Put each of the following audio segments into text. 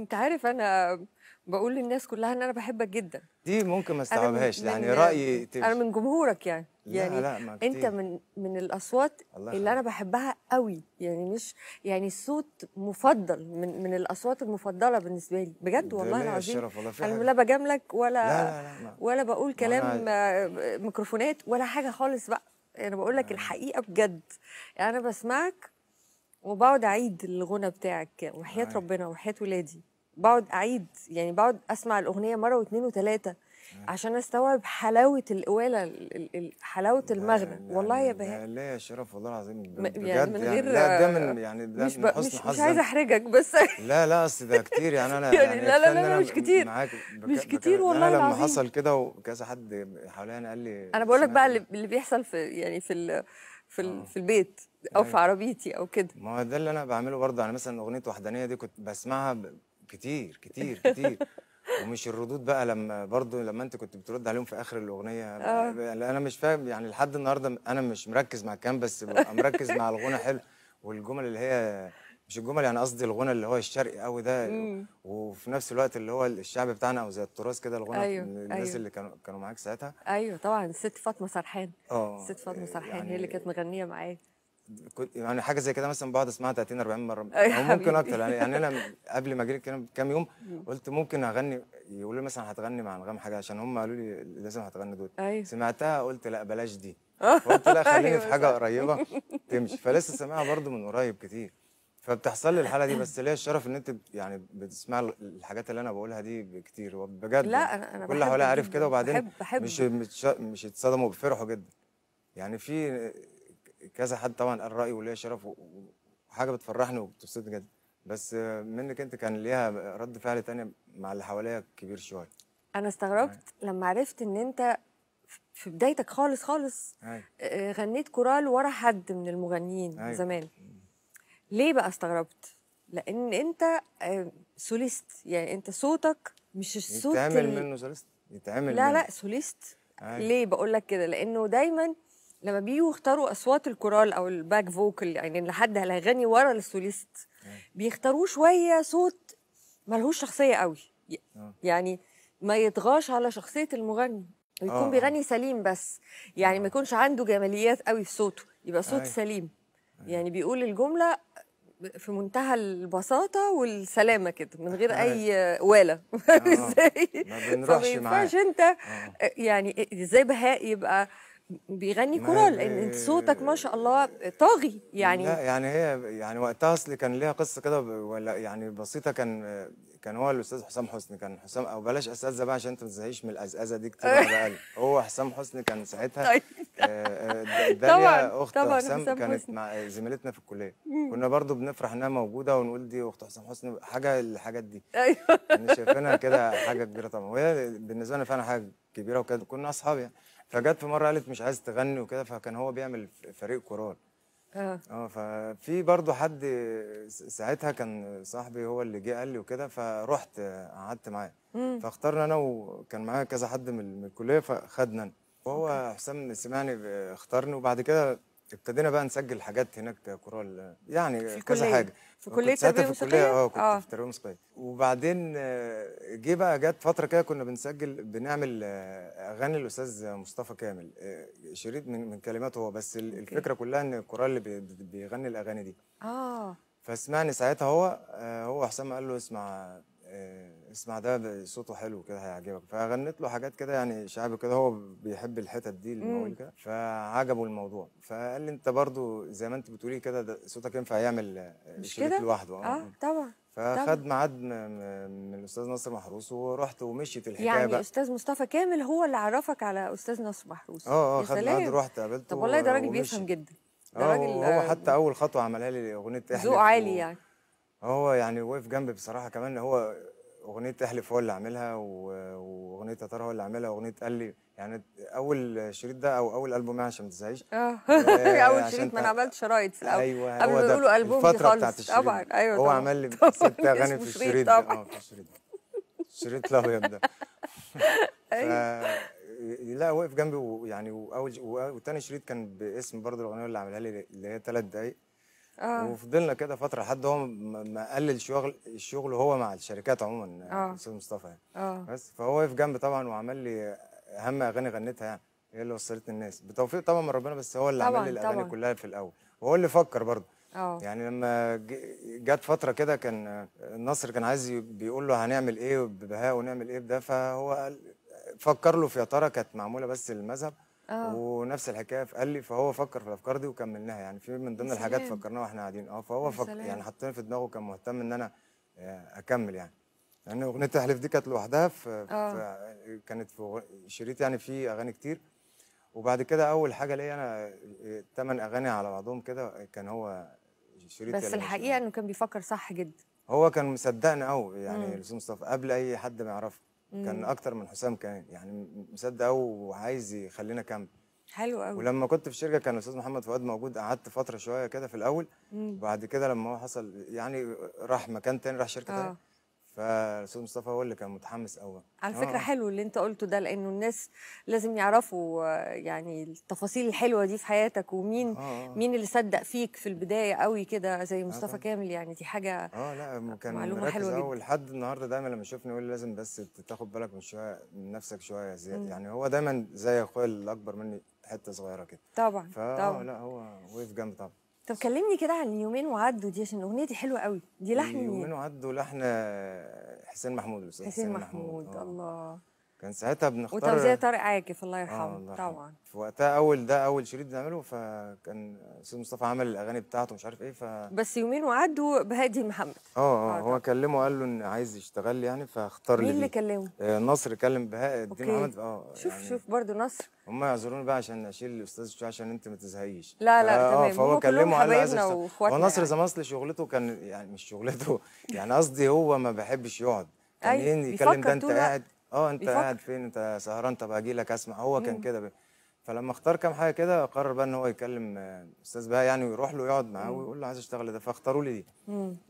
انت عارف انا بقول للناس كلها ان انا بحبك جدا دي ممكن ما استوعبهاش يعني رايي تبش. انا من جمهورك يعني لا يعني لا ما انت من من الاصوات اللي انا بحبها قوي يعني مش يعني صوت مفضل من من الاصوات المفضله بالنسبه لي بجد والله العظيم انا لا بجاملك ولا لا لا لا. ولا بقول كلام آه، ميكروفونات ولا حاجه خالص بقى انا بقول لك الحقيقه بجد يعني انا بسمعك وبقعد اعيد الغنى بتاعك وحياه ربنا وحياه ولادي بقعد اعيد يعني بقعد اسمع الاغنيه مره واثنين وثلاثه عشان استوعب حلاوه القواله حلاوه المغنى والله يا بهاء لا يا شرف والله العظيم يعني بجد يعني من غير لا ده من يعني ده مش من حسن مش, مش عايزه احرجك بس لا لا اصل ده كتير يعني انا يعني, يعني لا, لا لا لا مش كتير معاك مش كتير يعني والله العظيم لما حصل كده وكذا حد حواليا قال لي انا بقول لك بقى اللي بيحصل في يعني في في آه. في البيت او أيوه. في عربيتي او كده ما هو ده اللي انا بعمله برضه يعني مثلا اغنيه وحدانيه دي كنت بسمعها كتير كتير كتير ومش الردود بقى لما برضه لما انت كنت بترد عليهم في اخر الاغنيه آه. يعني انا مش فاهم يعني لحد النهارده انا مش مركز مع الكلام بس ببقى مركز مع الغنى حلو والجمل اللي هي مش الجمل يعني قصدي الغنى اللي هو الشرقي قوي ده وفي نفس الوقت اللي هو الشعب بتاعنا او زي التراث كده الغنى أيوه. الناس أيوه. اللي كانوا كانوا معاك ساعتها ايوه طبعا الست فاطمه سرحان اه الست فاطمه سرحان يعني هي اللي كانت مغنيه معايا يعني حاجه زي كده مثلا بقعد اسمعها 30 40 مره او ممكن اكتر يعني, يعني انا قبل ما اجي كام يوم قلت ممكن اغني يقولوا لي مثلا هتغني مع انغام حاجه عشان هم قالوا لي لازم هتغني دول أيوة. سمعتها قلت لا بلاش دي أيوه، قلت لا خليني في حاجه قريبه تمشي فلسه سامعها برده من قريب كتير فبتحصل لي الحاله دي بس ليا الشرف ان انت يعني بتسمع الحاجات اللي انا بقولها دي كتير بجد لا انا انا كل حواليا عارف كده وبعدين بحب بحب مش مش, مش يتصدموا بفرحوا جدا يعني في كذا حد طبعا قال رايه وليا شرف وحاجه بتفرحني وبتبسطني جدا بس منك انت كان ليها رد فعل تاني مع اللي حواليا كبير شويه انا استغربت هاي. لما عرفت ان انت في بدايتك خالص خالص هاي. آه، غنيت كورال ورا حد من المغنيين هاي. أيوة. زمان ليه بقى استغربت لان انت آه، سوليست يعني انت صوتك مش الصوت يتعمل منه سوليست يتعمل لا منه. لا سوليست ليه بقول لك كده لانه دايما لما بييجوا يختاروا اصوات الكورال او الباك فوكل يعني اللي حد هيغني ورا السوليست بيختاروا شويه صوت ملهوش شخصيه قوي يعني ما يطغاش على شخصيه المغني ويكون آه. بيغني سليم بس يعني آه. ما يكونش عنده جماليات قوي في صوته يبقى صوت آه. سليم آه. يعني بيقول الجمله في منتهى البساطة والسلامة كده من غير أي أيوه. ولا آه. ازاي؟ ما بنروحش معاه انت آه. يعني ازاي بهاء يبقى بيغني كورال لان صوتك ما شاء الله طاغي يعني لا يعني هي يعني وقتها اصل كان ليها قصه كده ولا يعني بسيطه كان كان هو الاستاذ حسام حسني كان حسام او بلاش اساتذه بقى عشان انت ما تزهقيش من الازازه دي كتير على هو حسام حسني كان ساعتها طيب آه، آه، داليا اخت طبعًا حسام, كانت مع زميلتنا في الكليه كنا برضو بنفرح انها موجوده ونقول دي اخت حسام حسني حاجه الحاجات دي ايوه شايفينها كده حاجه كبيره طبعا وهي بالنسبه لنا فعلا حاجه كبيره وكده كنا اصحاب يعني فجت في مره قالت مش عايز تغني وكده فكان هو بيعمل فريق كورال اه اه ففي برضه حد ساعتها كان صاحبي هو اللي جه قال لي وكده فرحت قعدت معاه فاخترنا انا وكان معايا كذا حد من الكليه فخدنا وهو حسام سمعني اختارني وبعد كده ابتدينا بقى نسجل حاجات هناك كورال يعني كذا حاجه في كليه تربيه موسيقيه اه كنت آه. في تربيه موسيقيه وبعدين آه، جه بقى جت فتره كده كنا بنسجل بنعمل آه، اغاني الاستاذ مصطفى كامل آه، شريط من من كلماته هو بس الفكره كلها ان الكورال اللي بيغني الاغاني دي اه فسمعني ساعتها هو هو حسام قال له اسمع اسمع ده صوته حلو كده هيعجبك فغنيت له حاجات كده يعني شعبي كده هو بيحب الحتت دي المواويل امم. كده فعجبه الموضوع فقال لي انت برضو زي ما انت بتقولي كده صوتك ينفع يعمل شريط لوحده اه, آه طبعا فخد ميعاد من الاستاذ نصر محروس ورحت ومشيت الحكايه يعني بقى. استاذ مصطفى كامل هو اللي عرفك على استاذ نصر محروس اه اه خد ميعاد رحت قابلته طب والله ده راجل بيفهم جدا ده آه، راجل هو حتى اول خطوه عملها لي اغنيه ذوق عالي و... يعني هو يعني وقف جنبي بصراحه كمان هو اغنيه احلف هو اللي عاملها واغنيه تتر هو اللي عاملها واغنيه قال لي يعني اول شريط ده او اول البوم يعني عشان ما تزهقش اه, آه، اول شريط ما انا عملت شرايط في الاول ايوه قبل ما يقولوا البوم دي خالص طبعا ايوه هو عمل لي ست اغاني في الشريط طبعا اه في الشريط الشريط الابيض ده أيوة. لا وقف جنبي ويعني واول وتاني شريط كان باسم برضه الاغنيه اللي عملها لي اللي هي ثلاث دقايق آه. وفضلنا كده فتره لحد هو ما قلل شغل الشغل هو مع الشركات عموما يعني آه. استاذ آه. مصطفى يعني آه. بس فهو واقف جنبي طبعا وعمل لي اهم اغاني غنيتها يعني هي اللي وصلت الناس بتوفيق طبعا من ربنا بس هو اللي عمل لي الاغاني طبعًا. كلها في الاول وهو اللي فكر برضه أوه. يعني لما جت فتره كده كان النصر كان عايز بيقول له هنعمل ايه ببهاء ونعمل ايه بده فهو قال فكر له في يا ترى كانت معموله بس للمذهب أوه. ونفس الحكايه في قال لي فهو فكر في الافكار دي وكملناها يعني في من ضمن الحاجات فكرناها واحنا قاعدين اه فهو فكر يعني حطينا في دماغه كان مهتم ان انا آه، اكمل يعني يعني اغنيه احلف دي كانت لوحدها في... في آه. كانت في شريط يعني في اغاني كتير وبعد كده اول حاجه ليا انا ثمان آه، اغاني على بعضهم كده كان هو شريط بس الحقيقه انه كان بيفكر صح جدا هو كان مصدقني قوي يعني لسوم مصطفى قبل اي حد ما يعرفه كان اكتر من حسام كمان يعني مصدق قوي وعايز يخلينا كامب حلو قوي ولما كنت في الشركه كان الاستاذ محمد فؤاد موجود قعدت فتره شويه كده في الاول مم. بعد كده لما هو حصل يعني راح مكان تاني راح شركه آه. تاني فالاستاذ مصطفى هو اللي كان متحمس قوي على فكره آه. حلو اللي انت قلته ده لانه الناس لازم يعرفوا آه، يعني التفاصيل الحلوه دي في حياتك ومين آه. آه. مين اللي صدق فيك في البدايه قوي كده زي آه، مصطفى آه. كامل يعني دي حاجه اه لا كان معلومه حلوه جدا لحد النهارده دايما لما يشوفني يقول لي لازم بس تاخد بالك من شويه من نفسك شويه زياده يعني هو دايما زي اخويا اللي اكبر مني حته صغيره كده طبعا فا طبعا لا هو وقف جنبي طبعا طب كلمني كده عن يومين وعدوا دي عشان الاغنيه دي حلوه قوي دي لحن يومين وعدوا لحن حسين محمود حسين, حسين محمود, محمود. آه. الله كان ساعتها بنختار وتوزيع طارق عاكف الله يرحمه آه طبعا في وقتها اول ده اول شريط بنعمله فكان استاذ مصطفى عمل الاغاني بتاعته مش عارف ايه ف بس يومين وعدوا بهادي محمد اه اه, آه، هو كلمه قال له ان عايز يشتغل لي يعني فاختار لي مين اللي كلمه؟ آه نصر كلم بهاء الدين محمد اه شوف يعني شوف برضه نصر هم يعذروني بقى عشان اشيل الاستاذ شويه عشان انت ما تزهقيش لا لا آه فهو كلمه قال له هو نصر يعني. زي اصل شغلته كان يعني مش شغلته يعني قصدي هو ما بحبش يقعد يعني أيوة إيه، يكلم ده انت قاعد اه انت قاعد فين انت سهران طب اجي لك اسمع هو كان كده فلما اختار كام حاجه كده قرر بقى ان هو يكلم آه، استاذ بهاء يعني ويروح له يقعد معاه ويقول له عايز اشتغل ده فاختاروا لي دي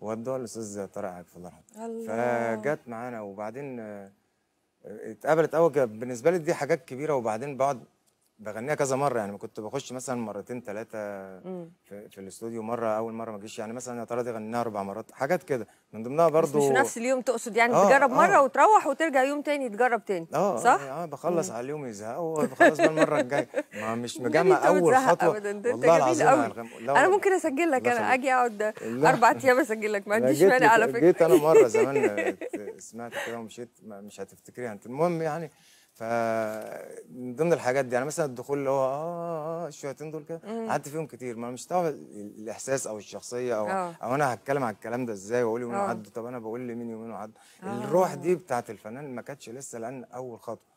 وودوها للاستاذ طارق عاكف الله يرحمه فجت معانا وبعدين آه، اتقابلت اول بالنسبه لي دي حاجات كبيره وبعدين بقعد بغنيها كذا مره يعني كنت بخش مثلا مرتين ثلاثه في, في الاستوديو مره اول مره ما اجيش يعني مثلا يا ترى دي غنيها اربع مرات حاجات كده من ضمنها برضو مش في نفس اليوم تقصد يعني آه تجرب آه مره آه وتروح وترجع يوم تاني تجرب تاني آه, آه، صح؟ اه بخلص على اليوم يزهقوا بخلص بقى المره الجايه ما مش مجمع اول خطوه والله العظيم انا ممكن اسجل لك انا اجي اقعد اربع ايام اسجل لك ما عنديش مانع على فكره جيت انا مره زمان سمعت كده ومشيت مش هتفتكريها انت المهم يعني فمن ضمن الحاجات دي يعني مثلا الدخول اللي هو اه, آه, آه، الشويتين دول كده قعدت فيهم كتير ما مش تعرف الاحساس او الشخصيه او أوه. او انا هتكلم على الكلام ده ازاي واقول يومين آه. عدوا طب انا بقول لمين يومين عدوا آه. الروح دي بتاعت الفنان ما كانتش لسه لان اول خطوه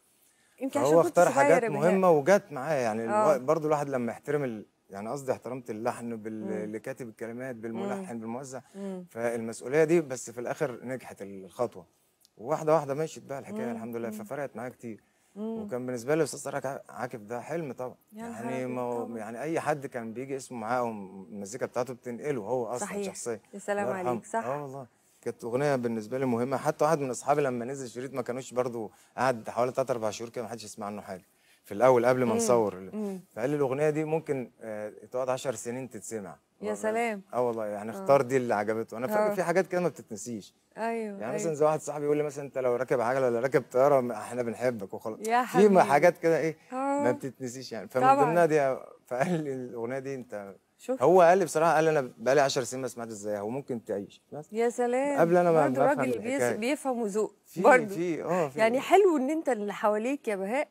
يمكن هو اختار حاجات مهمه وجت معاه يعني برضه الواحد لما يحترم ال... يعني قصدي احترمت اللحن باللي كاتب الكلمات بالملحن بالموزع فالمسؤوليه دي بس في الاخر نجحت الخطوه وواحده واحده مشيت بقى الحكايه الحمد لله ففرقت معايا كتير وكان بالنسبه لي استاذ طارق عاكف ده حلم طبعا يعني ما هو يعني اي حد كان بيجي اسمه او المزيكا بتاعته بتنقله هو اصلا صحيح. يا سلام عليك صح اه والله كانت اغنيه بالنسبه لي مهمه حتى واحد من اصحابي لما نزل شريط ما كانوش برضو قعد حوالي 3 4 شهور كده ما حدش يسمع عنه حاجه في الاول قبل ما نصور فقال لي الاغنيه دي ممكن آه، تقعد 10 سنين تتسمع يا سلام اه والله يعني آه. اختار دي اللي عجبته انا فاكر آه. في حاجات كده ما بتتنسيش ايوه يعني مثلا أيوه. زي واحد صاحبي يقول لي مثلا انت لو راكب عجله ولا راكب طياره احنا بنحبك وخلاص يا حبيبي في حاجات كده ايه ما بتتنسيش يعني فمن ضمنها دي فقال لي الاغنيه دي انت شوف. هو قال لي بصراحه قال انا بقالي 10 سنين ما سمعتش زيها وممكن تعيش بس يا سلام قبل انا ما برضه راجل بيفهم وذوق برضه في اه يعني حلو ان انت اللي حواليك يا بهاء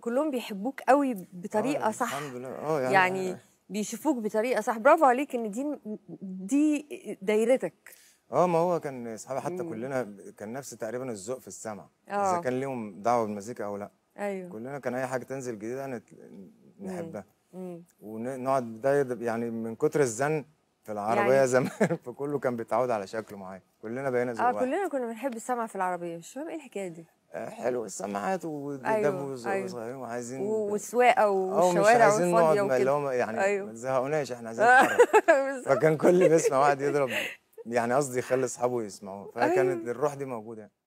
كلهم بيحبوك قوي بطريقه آه صح الحمد لله اه يعني, يعني بيشوفوك بطريقه صح برافو عليك ان دي دي دايرتك اه ما هو كان اصحابي حتى كلنا كان نفس تقريبا الذوق في السمع اذا آه. كان ليهم دعوه بالمزيكا او لا ايوه كلنا كان اي حاجه تنزل جديده نحبها ونقعد ده يعني من كتر الزن في العربيه يعني... زمان فكله كان بيتعود على شكل معين كلنا بقينا زي اه كلنا كنا بنحب السمع في العربيه مش فاهم ايه الحكايه دي حلو السماعات والدبوز أيوه،, أيوة وصغيرين أيوة وعايزين والسواقه والشوارع والفاضيه وكده اللي هم يعني أيوة ما تزهقوناش احنا عايزين فكان كل ما يسمع واحد يضرب يعني قصدي يخلي اصحابه يسمعوه فكانت أيوة الروح دي موجوده يعني